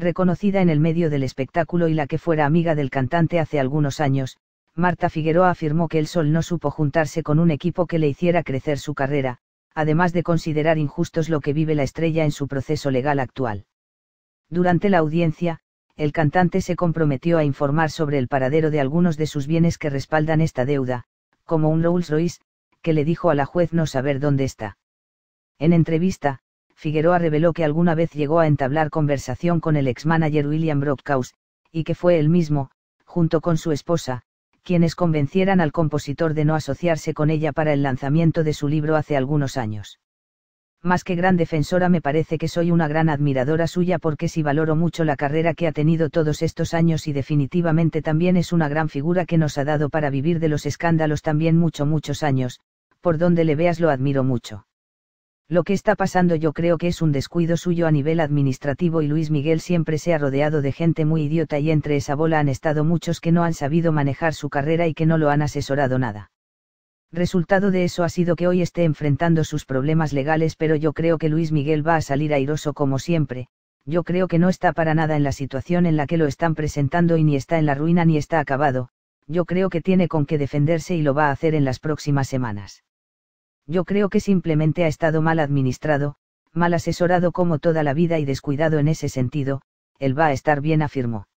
reconocida en el medio del espectáculo y la que fuera amiga del cantante hace algunos años, Marta Figueroa afirmó que el Sol no supo juntarse con un equipo que le hiciera crecer su carrera, además de considerar injustos lo que vive la estrella en su proceso legal actual. Durante la audiencia, el cantante se comprometió a informar sobre el paradero de algunos de sus bienes que respaldan esta deuda, como un Rolls Royce, que le dijo a la juez no saber dónde está. En entrevista, Figueroa reveló que alguna vez llegó a entablar conversación con el ex-manager William Brockhaus, y que fue él mismo, junto con su esposa, quienes convencieran al compositor de no asociarse con ella para el lanzamiento de su libro hace algunos años. Más que gran defensora me parece que soy una gran admiradora suya porque si valoro mucho la carrera que ha tenido todos estos años y definitivamente también es una gran figura que nos ha dado para vivir de los escándalos también mucho muchos años, por donde le veas lo admiro mucho. Lo que está pasando yo creo que es un descuido suyo a nivel administrativo y Luis Miguel siempre se ha rodeado de gente muy idiota y entre esa bola han estado muchos que no han sabido manejar su carrera y que no lo han asesorado nada. Resultado de eso ha sido que hoy esté enfrentando sus problemas legales, pero yo creo que Luis Miguel va a salir airoso como siempre, yo creo que no está para nada en la situación en la que lo están presentando y ni está en la ruina ni está acabado, yo creo que tiene con qué defenderse y lo va a hacer en las próximas semanas. Yo creo que simplemente ha estado mal administrado, mal asesorado como toda la vida y descuidado en ese sentido, él va a estar bien afirmó.